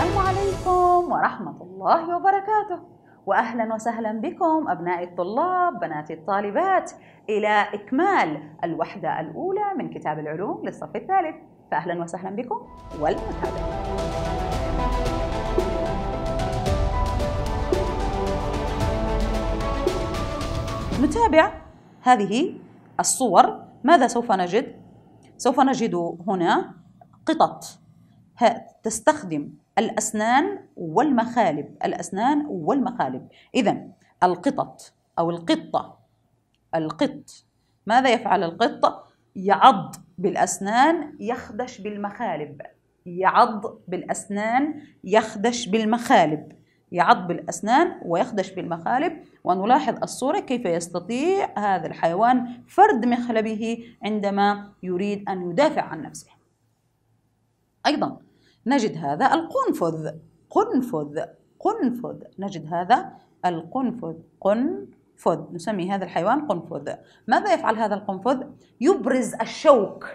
السلام عليكم ورحمة الله وبركاته وأهلا وسهلا بكم أبناء الطلاب بنات الطالبات إلى إكمال الوحدة الأولى من كتاب العلوم للصف الثالث فأهلا وسهلا بكم والمتابعة نتابع هذه الصور ماذا سوف نجد؟ سوف نجد هنا قطط تستخدم الأسنان والمخالب الأسنان والمخالب إذا القطط أو القطة القط ماذا يفعل القط؟ يعض بالأسنان يخدش بالمخالب يعض بالأسنان يخدش بالمخالب يعض بالأسنان ويخدش بالمخالب ونلاحظ الصورة كيف يستطيع هذا الحيوان فرد مخلبه عندما يريد أن يدافع عن نفسه أيضا نجد هذا القنفذ قنفذ قنفذ نجد هذا القنفذ قنفذ نسمي هذا الحيوان قنفذ ماذا يفعل هذا القنفذ يبرز الشوك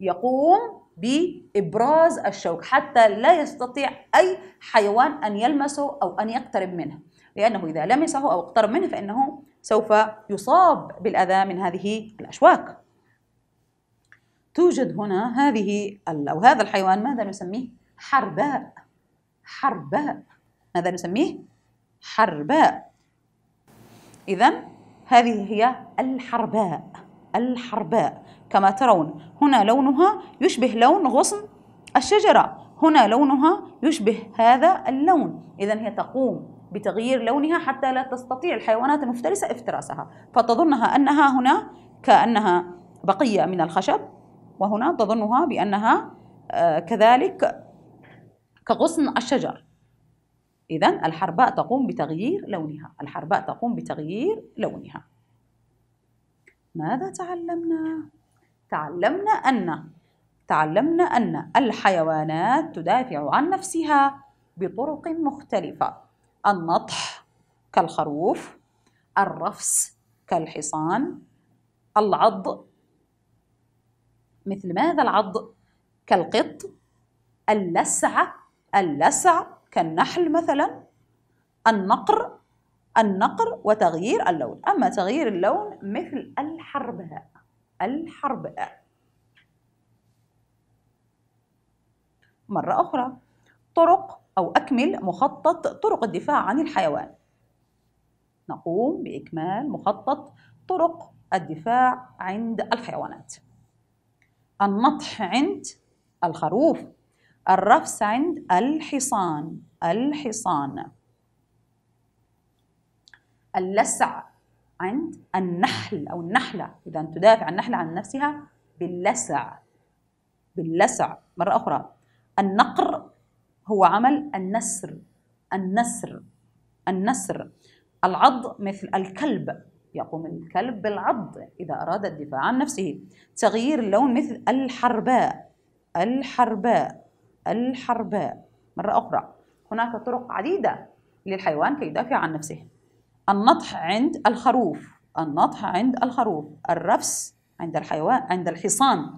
يقوم بإبراز الشوك حتى لا يستطيع أي حيوان أن يلمسه أو أن يقترب منه لأنه إذا لمسه أو اقترب منه فإنه سوف يصاب بالأذى من هذه الأشواك توجد هنا هذه أو هذا الحيوان ماذا نسميه؟ حرباء حرباء ماذا نسميه؟ حرباء إذا هذه هي الحرباء الحرباء كما ترون هنا لونها يشبه لون غصن الشجرة هنا لونها يشبه هذا اللون إذا هي تقوم بتغيير لونها حتى لا تستطيع الحيوانات المفترسة افتراسها فتظنها أنها هنا كأنها بقية من الخشب وهنا تظنها بأنها آه، كذلك كغصن الشجر إذا الحرباء تقوم بتغيير لونها الحرباء تقوم بتغيير لونها ماذا تعلمنا؟ تعلمنا أن تعلمنا أن الحيوانات تدافع عن نفسها بطرق مختلفة النطح كالخروف الرفس كالحصان العض مثل ماذا العض كالقط اللسعة اللسع كالنحل مثلا النقر النقر وتغيير اللون أما تغيير اللون مثل الحرباء الحرباء مرة أخرى طرق أو أكمل مخطط طرق الدفاع عن الحيوان نقوم بإكمال مخطط طرق الدفاع عند الحيوانات النطح عند الخروف الرفس عند الحصان الحصان اللسع عند النحل أو النحلة إذا تدافع النحلة عن نفسها باللسع باللسع مرة أخرى النقر هو عمل النسر النسر النسر العض مثل الكلب يقوم الكلب بالعض إذا أراد الدفاع عن نفسه تغيير اللون مثل الحرباء الحرباء الحرباء مرة أخرى هناك طرق عديدة للحيوان كي يدافع عن نفسه النطح عند الخروف النطح عند الخروف الرفس عند الحيوان عند الحصان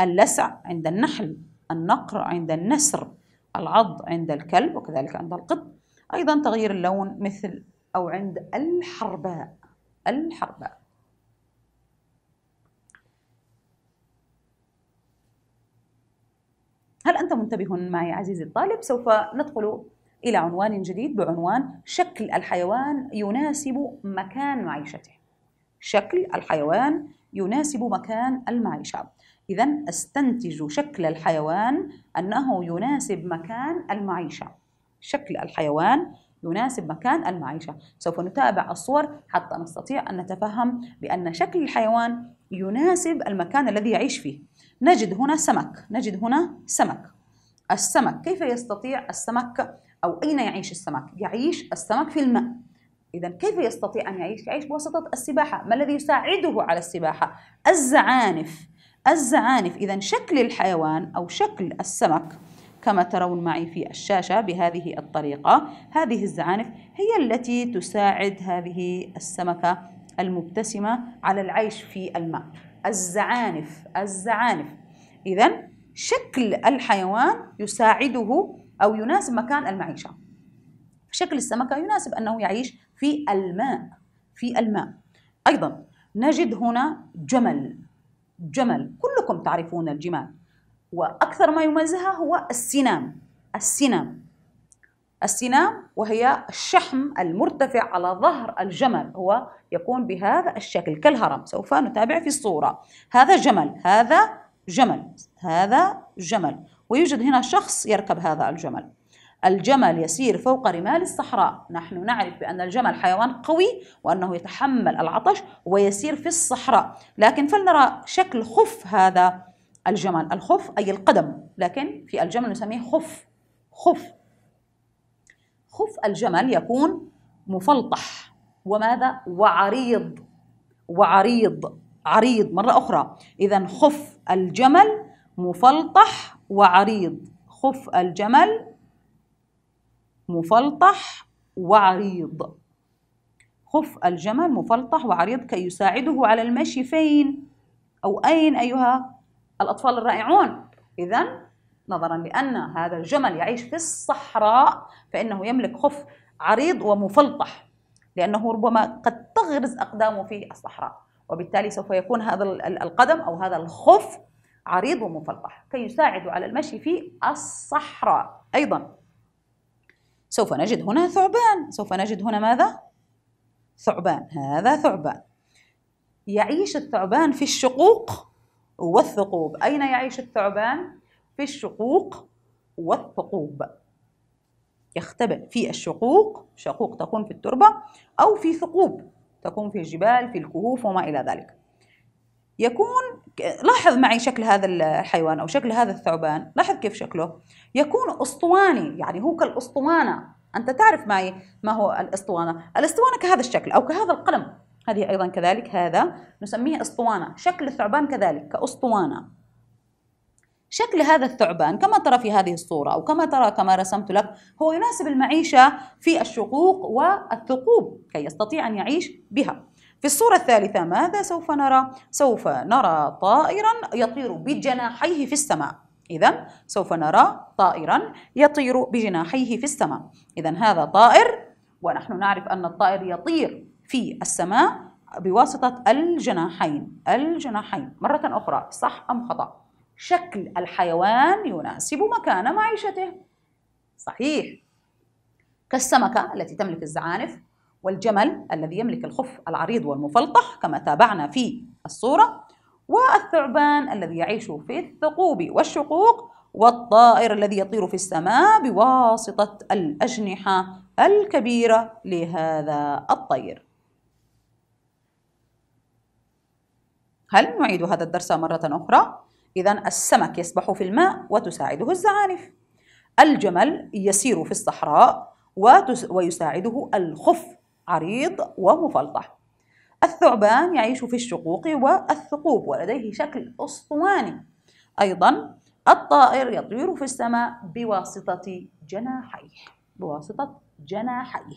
اللسع عند النحل النقر عند النسر العض عند الكلب وكذلك عند القط أيضا تغيير اللون مثل أو عند الحرباء الحرب هل أنت منتبه معي عزيزي الطالب؟ سوف ندخل إلى عنوان جديد بعنوان شكل الحيوان يناسب مكان معيشته شكل الحيوان يناسب مكان المعيشة إذا استنتج شكل الحيوان أنه يناسب مكان المعيشة شكل الحيوان يناسب مكان المعيشة سوف نتابع الصور حتى نستطيع أن نتفهم بأن شكل الحيوان يناسب المكان الذي يعيش فيه نجد هنا سمك نجد هنا سمك السمك كيف يستطيع السمك أو أين يعيش السمك؟ يعيش السمك في الماء إذا كيف يستطيع أن يعيش؟ يعيش بواسطة السباحة ما الذي يساعده على السباحة؟ الزعانف الزعانف إذا شكل الحيوان أو شكل السمك كما ترون معي في الشاشة بهذه الطريقة هذه الزعانف هي التي تساعد هذه السمكة المبتسمة على العيش في الماء الزعانف الزعانف إذا شكل الحيوان يساعده أو يناسب مكان المعيشة شكل السمكة يناسب أنه يعيش في الماء في الماء أيضا نجد هنا جمل جمل كلكم تعرفون الجمال وأكثر ما يميزها هو السنام السنام السنام وهي الشحم المرتفع على ظهر الجمل هو يكون بهذا الشكل كالهرم سوف نتابع في الصورة هذا جمل هذا جمل هذا جمل ويوجد هنا شخص يركب هذا الجمل الجمل يسير فوق رمال الصحراء نحن نعرف بأن الجمل حيوان قوي وأنه يتحمل العطش ويسير في الصحراء لكن فلنرى شكل خف هذا الجمل الخف أي القدم لكن في الجمل نسميه خف خف خف الجمل يكون مفلطح وماذا وعريض وعريض عريض مرة أخرى إذا خف الجمل مفلطح وعريض خف الجمل مفلطح وعريض خف الجمل مفلطح وعريض كي يساعده على المشي فين أو أين أيها الأطفال الرائعون إذا نظرا لأن هذا الجمل يعيش في الصحراء فإنه يملك خف عريض ومفلطح لأنه ربما قد تغرز أقدامه في الصحراء وبالتالي سوف يكون هذا القدم أو هذا الخف عريض ومفلطح كي يساعد على المشي في الصحراء أيضا سوف نجد هنا ثعبان سوف نجد هنا ماذا؟ ثعبان هذا ثعبان يعيش الثعبان في الشقوق والثقوب أين يعيش الثعبان؟ في الشقوق والثقوب يختبئ في الشقوق شقوق تكون في التربة أو في ثقوب تكون في الجبال في الكهوف وما إلى ذلك يكون لاحظ معي شكل هذا الحيوان أو شكل هذا الثعبان لاحظ كيف شكله يكون أسطواني يعني هو كالأسطوانة أنت تعرف معي ما هو الأسطوانة الأسطوانة كهذا الشكل أو كهذا القلم هذه أيضا كذلك هذا نسميه أسطوانة شكل الثعبان كذلك كأسطوانة شكل هذا الثعبان كما ترى في هذه الصورة أو كما ترى كما رسمت لك هو يناسب المعيشة في الشقوق والثقوب كي يستطيع أن يعيش بها في الصورة الثالثة ماذا سوف نرى؟ سوف نرى طائرا يطير بجناحيه في السماء إذا سوف نرى طائرا يطير بجناحيه في السماء إذا هذا طائر ونحن نعرف أن الطائر يطير في السماء بواسطة الجناحين الجناحين مرة أخرى صح أم خطأ شكل الحيوان يناسب مكان معيشته صحيح كالسمكة التي تملك الزعانف والجمل الذي يملك الخف العريض والمفلطح كما تابعنا في الصورة والثعبان الذي يعيش في الثقوب والشقوق والطائر الذي يطير في السماء بواسطة الأجنحة الكبيرة لهذا الطير هل نعيد هذا الدرس مرة أخرى؟ إذا السمك يسبح في الماء وتساعده الزعانف. الجمل يسير في الصحراء ويساعده الخف عريض ومفلطح. الثعبان يعيش في الشقوق والثقوب ولديه شكل أسطواني. أيضا الطائر يطير في السماء بواسطة جناحيه. بواسطة جناحيه.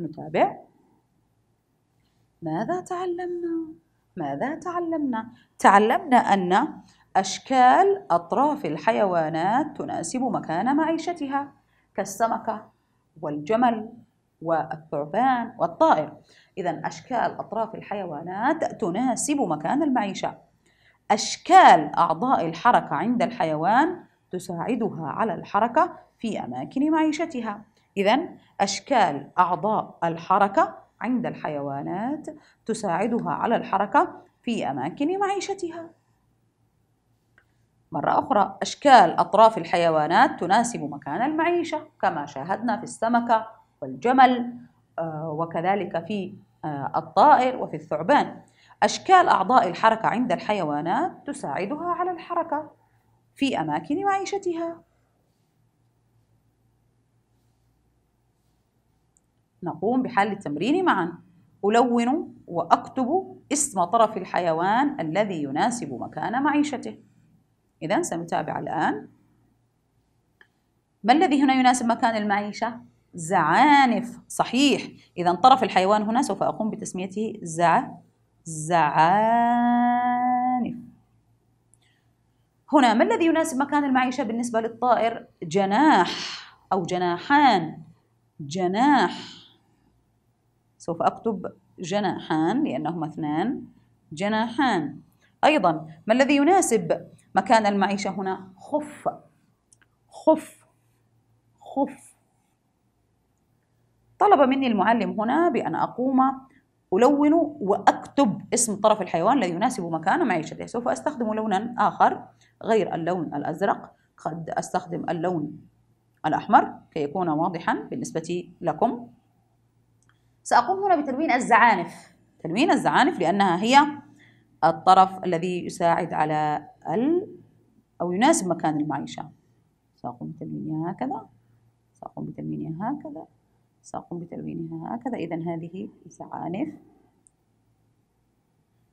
نتابع ماذا تعلمنا؟ ماذا تعلمنا؟ تعلمنا أن أشكال أطراف الحيوانات تناسب مكان معيشتها كالسمكة والجمل والثعبان والطائر إذا أشكال أطراف الحيوانات تناسب مكان المعيشة أشكال أعضاء الحركة عند الحيوان تساعدها على الحركة في أماكن معيشتها إذا أشكال أعضاء الحركة عند الحيوانات تساعدها على الحركة في أماكن معيشتها مرة أخرى أشكال أطراف الحيوانات تناسب مكان المعيشة كما شاهدنا في السمكة والجمل آه، وكذلك في آه، الطائر وفي الثعبان أشكال أعضاء الحركة عند الحيوانات تساعدها على الحركة في أماكن معيشتها نقوم بحل التمرين معا ألون وأكتب اسم طرف الحيوان الذي يناسب مكان معيشته إذا سنتابع الآن ما الذي هنا يناسب مكان المعيشة؟ زعانف صحيح إذا طرف الحيوان هنا سوف أقوم بتسميته زع زعانف هنا ما الذي يناسب مكان المعيشة بالنسبة للطائر؟ جناح أو جناحان جناح سوف أكتب جناحان لأنهما اثنان جناحان أيضا ما الذي يناسب مكان المعيشة هنا خف خف خف طلب مني المعلم هنا بأن أقوم ألون وأكتب اسم طرف الحيوان الذي يناسب مكان معيشته سوف أستخدم لونا آخر غير اللون الأزرق قد أستخدم اللون الأحمر كي يكون واضحا بالنسبة لكم سأقوم هنا بتلوين الزعانف تلوين الزعانف لأنها هي الطرف الذي يساعد على ال أو يناسب مكان المعيشة سأقوم بتلوينها هكذا سأقوم بتلوينها هكذا سأقوم بتلوينها هكذا إذا هذه زعانف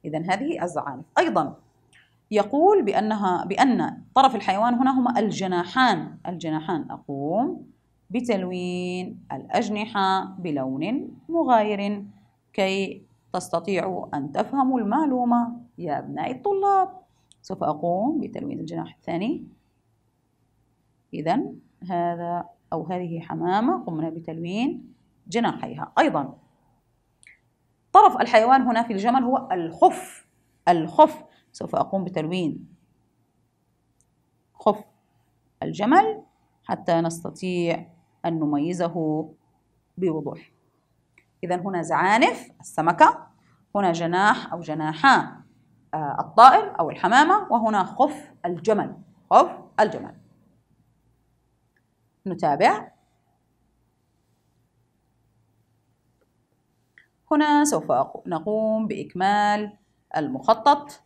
إذا هذه الزعانف أيضا يقول بأنها بأن طرف الحيوان هنا هما الجناحان الجناحان أقوم بتلوين الأجنحة بلون مغاير كي تستطيعوا أن تفهموا المعلومة يا أبنائي الطلاب سوف أقوم بتلوين الجناح الثاني إذا هذا أو هذه حمامة قمنا بتلوين جناحيها أيضا طرف الحيوان هنا في الجمل هو الخف الخف سوف أقوم بتلوين خف الجمل حتى نستطيع أن نميزه بوضوح إذا هنا زعانف السمكة هنا جناح أو جناحا آه، الطائر أو الحمامة وهنا خف الجمل خف الجمل نتابع هنا سوف نقوم بإكمال المخطط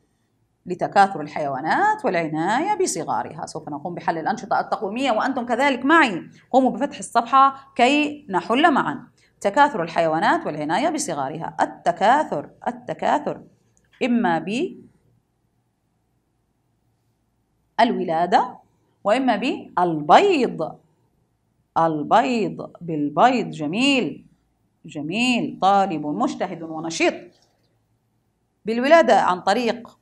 لتكاثر الحيوانات والعناية بصغارها سوف نقوم بحل الأنشطة التقويمية وأنتم كذلك معي قوموا بفتح الصفحة كي نحل معا تكاثر الحيوانات والعناية بصغارها التكاثر التكاثر إما ب الولادة وإما بالبيض البيض بالبيض جميل جميل طالب مجتهد ونشيط بالولادة عن طريق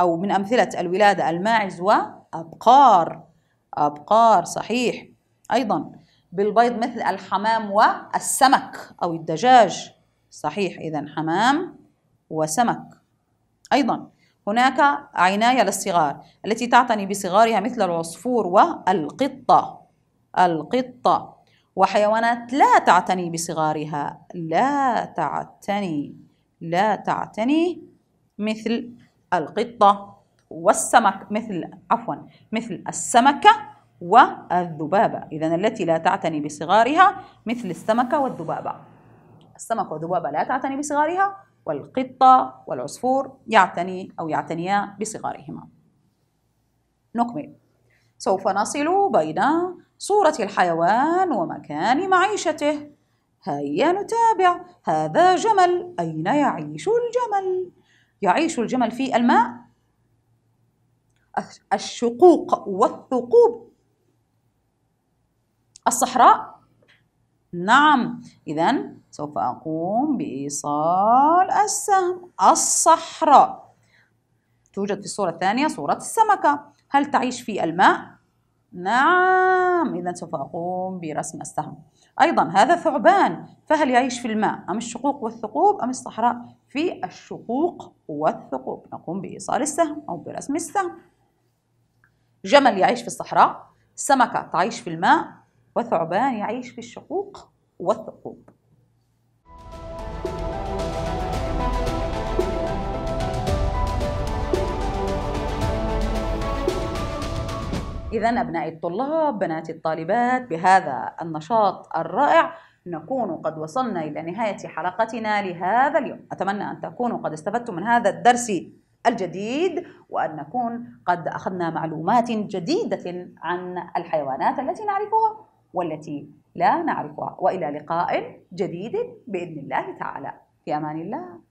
أو من أمثلة الولادة الماعز وأبقار أبقار صحيح أيضا بالبيض مثل الحمام والسمك أو الدجاج صحيح إذا حمام وسمك أيضا هناك عناية للصغار التي تعتني بصغارها مثل العصفور والقطة القطة وحيوانات لا تعتني بصغارها لا تعتني لا تعتني مثل القطة والسمك مثل عفوا مثل السمكة والذبابة إذا التي لا تعتني بصغارها مثل السمكة والذبابة السمك والذبابة لا تعتني بصغارها والقطة والعصفور يعتني أو يعتنيا بصغارهما نكمل سوف نصل بين صورة الحيوان ومكان معيشته هيا نتابع هذا جمل أين يعيش الجمل؟ يعيش الجمل في الماء الشقوق والثقوب الصحراء نعم إذا سوف أقوم بإيصال السهم الصحراء توجد في الصورة الثانية صورة السمكة هل تعيش في الماء؟ نعم إذا سوف أقوم برسم السهم أيضا هذا ثعبان فهل يعيش في الماء أم الشقوق والثقوب أم الصحراء في الشقوق والثقوب نقوم بإيصال السهم أو برسم السهم جمل يعيش في الصحراء سمكة تعيش في الماء وثعبان يعيش في الشقوق والثقوب إذا أبنائي الطلاب بناتي الطالبات بهذا النشاط الرائع نكون قد وصلنا إلى نهاية حلقتنا لهذا اليوم أتمنى أن تكونوا قد استفدتم من هذا الدرس الجديد وأن نكون قد أخذنا معلومات جديدة عن الحيوانات التي نعرفها والتي لا نعرفها وإلى لقاء جديد بإذن الله تعالى في أمان الله